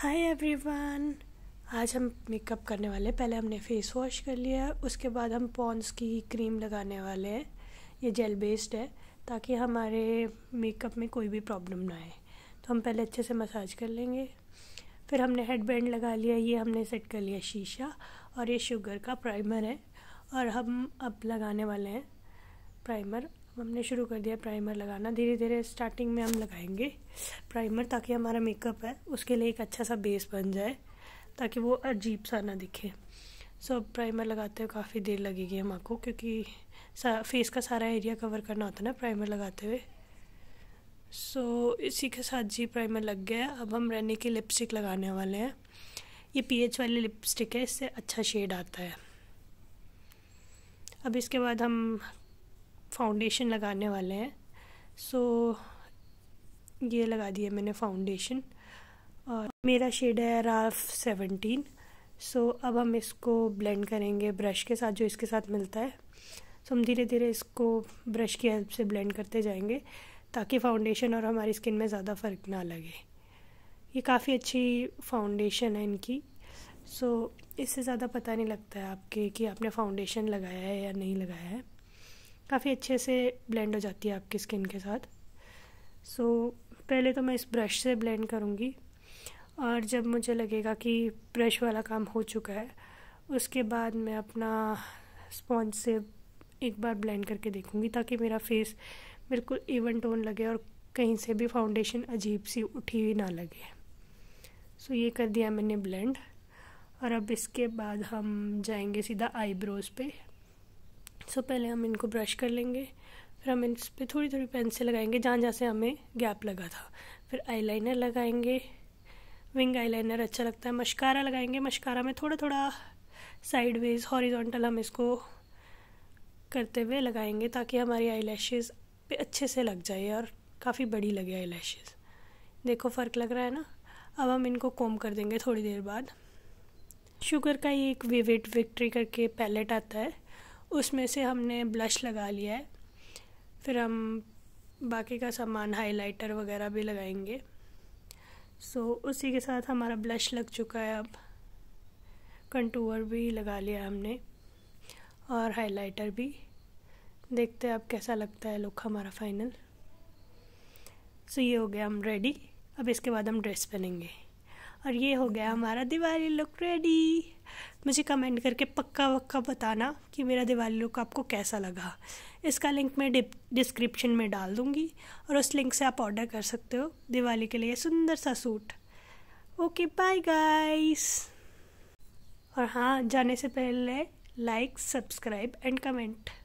hi everyone आज हम makeup करने वाले पहले हमने फेस वॉश कर लिया उसके बाद हम पॉन्स की क्रीम लगाने वाले हैं ये जेल बेस्ड है ताकि हमारे मेकअप में कोई भी प्रॉब्लम ना आए तो हम पहले अच्छे से मसाज कर लेंगे फिर हमने हेड बैंड लगा लिया ये हमने सेट कर लिया शीशा और ये शुगर का प्राइमर है और हम अब लगाने वाले हैं प्राइमर हमने शुरू कर दिया प्राइमर लगाना धीरे धीरे स्टार्टिंग में हम लगाएंगे प्राइमर ताकि हमारा मेकअप है उसके लिए एक अच्छा सा बेस बन जाए ताकि वो अजीब सा ना दिखे सो so, अब प्राइमर लगाते हुए काफ़ी देर लगेगी हम आपको क्योंकि फेस का सारा एरिया कवर करना होता है ना प्राइमर लगाते हुए सो so, इसी के साथ जी प्राइमर लग गया अब हम रहने की लिपस्टिक लगाने वाले हैं ये एच वाली लिपस्टिक है इससे अच्छा शेड आता है अब इसके बाद हम फाउंडेशन लगाने वाले हैं सो so, ये लगा दिया मैंने फाउंडेशन और मेरा शेड है राफ सेवनटीन सो so, अब हम इसको ब्लेंड करेंगे ब्रश के साथ जो इसके साथ मिलता है सो so, हम धीरे धीरे इसको ब्रश की हेल्प से ब्लेंड करते जाएंगे ताकि फाउंडेशन और हमारी स्किन में ज़्यादा फ़र्क ना लगे ये काफ़ी अच्छी फाउंडेशन है इनकी सो so, इससे ज़्यादा पता नहीं लगता है आपके कि आपने फाउंडेशन लगाया है या नहीं लगाया है काफ़ी अच्छे से ब्लेंड हो जाती है आपकी स्किन के साथ सो so, पहले तो मैं इस ब्रश से ब्लेंड करूँगी और जब मुझे लगेगा कि ब्रश वाला काम हो चुका है उसके बाद मैं अपना स्पॉन्ज से एक बार ब्लेंड करके देखूँगी ताकि मेरा फेस बिल्कुल इवन टोन लगे और कहीं से भी फाउंडेशन अजीब सी उठी हुई ना लगे सो so, ये कर दिया मैंने ब्लेंड और अब इसके बाद हम जाएंगे सीधा आईब्रोज़ पे सो पहले हम इनको ब्रश कर लेंगे फिर हम इन पर थोड़ी थोड़ी पेंसिल लगाएंगे जहाँ जहाँ से हमें गैप लगा था फिर आईलाइनर लगाएंगे विंग आईलाइनर अच्छा लगता है मशकारा लगाएंगे मशकारा में थोड़ा थोड़ा साइड वेज हॉरिजॉन्टल हम इसको करते हुए लगाएंगे ताकि हमारी आई लैशेज़ पे अच्छे से लग जाए और काफ़ी बड़ी लगे आई लैशेज़ देखो फ़र्क लग रहा है ना अब हम इनको कोम कर देंगे थोड़ी देर बाद शुगर का ये एक विविट विक्ट्री करके पैलेट आता है उसमें से हमने ब्लश लगा लिया है फिर हम बाकी का सामान हाइलाइटर वगैरह भी लगाएंगे सो so, उसी के साथ हमारा ब्लश लग चुका है अब कंटूर भी लगा लिया हमने और हाइलाइटर भी देखते हैं अब कैसा लगता है लुक हमारा फाइनल सो so, ये हो गया हम रेडी अब इसके बाद हम ड्रेस पहनेंगे और ये हो गया हमारा दिवाली लुक रेडी मुझे कमेंट करके पक्का वक्का बताना कि मेरा दिवाली लुक आपको कैसा लगा इसका लिंक मैं डिस्क्रिप्शन में डाल दूँगी और उस लिंक से आप ऑर्डर कर सकते हो दिवाली के लिए सुंदर सा सूट ओके बाय गाइस और हाँ जाने से पहले लाइक सब्सक्राइब एंड कमेंट